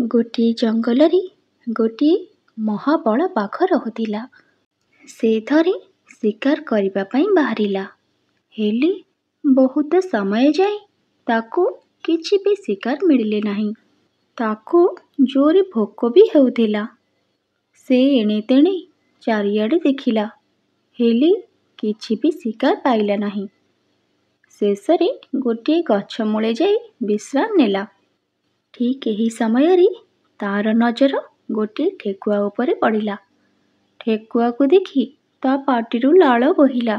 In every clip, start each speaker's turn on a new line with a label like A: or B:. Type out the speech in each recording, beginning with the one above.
A: गोटे जंगल गोटे महाबल बाघ रुला से थे शिकार करने बाहर हेली बहुत समय जाए ताकू भी शिकार मिले ना ताकू जोरी भोक भी होने तेणे चारिड़े देखला हेली कि भी शिकार पाइला शेषे गोटे गच मूले जाए विश्राम नेला ଠିକ୍ ଏହି ସମୟରେ ତା'ର ନଜର ଗୋଟିଏ ଠେକୁଆ ଉପରେ ପଡ଼ିଲା ଠେକୁଆକୁ ଦେଖି ତା ପାଟିରୁ ଲାଳ ବୋହିଲା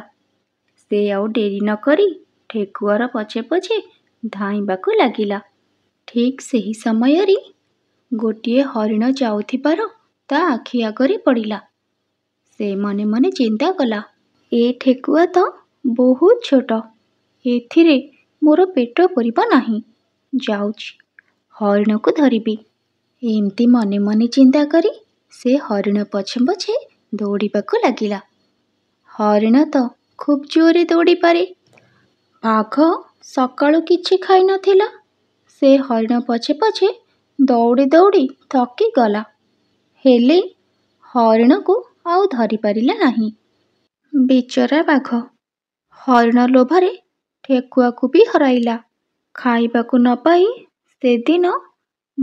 A: ସେ ଆଉ ଡେରି ନ କରି ଠେକୁଆର ପଛେ ପଛେ ଧାଇଁବାକୁ ଲାଗିଲା ଠିକ୍ ସେହି ସମୟରେ ଗୋଟିଏ ହରିଣ ଯାଉଥିବାର ତା ଆଖି ଆଗରେ ପଡ଼ିଲା ସେ ମନେ ମନେ ଚିନ୍ତା କଲା ଏ ଠେକୁଆ ତ ବହୁତ ଛୋଟ ଏଥିରେ ମୋର ପେଟ ପୂରିବ ନାହିଁ ଯାଉଛି ହରିଣକୁ ଧରିବି ଏମିତି ମନେ ମନେ ଚିନ୍ତା କରି ସେ ହରିଣ ପଛେ ପଛେ ଦୌଡ଼ିବାକୁ ଲାଗିଲା ହରିଣ ତ ଖୁବ୍ ଜୋରରେ ଦୌଡ଼ିପାରେ ବାଘ ସକାଳୁ କିଛି ଖାଇନଥିଲା ସେ ହରିଣ ପଛେ ପଛେ ଦୌଡ଼ି ଦୌଡ଼ି ଥକିଗଲା ହେଲେ ହରିଣକୁ ଆଉ ଧରିପାରିଲା ନାହିଁ ବିଚରା ବାଘ ହରିଣ ଲୋଭରେ ଠେକୁଆକୁ ବି ହରାଇଲା ଖାଇବାକୁ ନ ପାଇ ସେଦିନ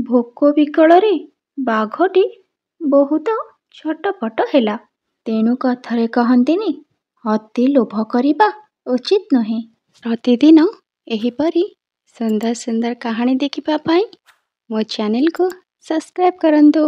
A: ଭୋକ ବିକଳରେ ବାଘଟି ବହୁତ ଛଟପଟ ହେଲା। ତେଣୁ କଥାରେ କହନ୍ତିନି ଅତି ଲୋଭ କରିବା ଉଚିତ ନୁହେଁ। ପ୍ରତିଦିନ ଏହିପରି ସୁନ୍ଦର ସୁନ୍ଦର କାହାଣୀ ଦେଖିବା ପାଇଁ ମୋ ଚ୍ୟାନେଲକୁ ସବସ୍କ୍ରାଇବ୍ କରନ୍ତୁ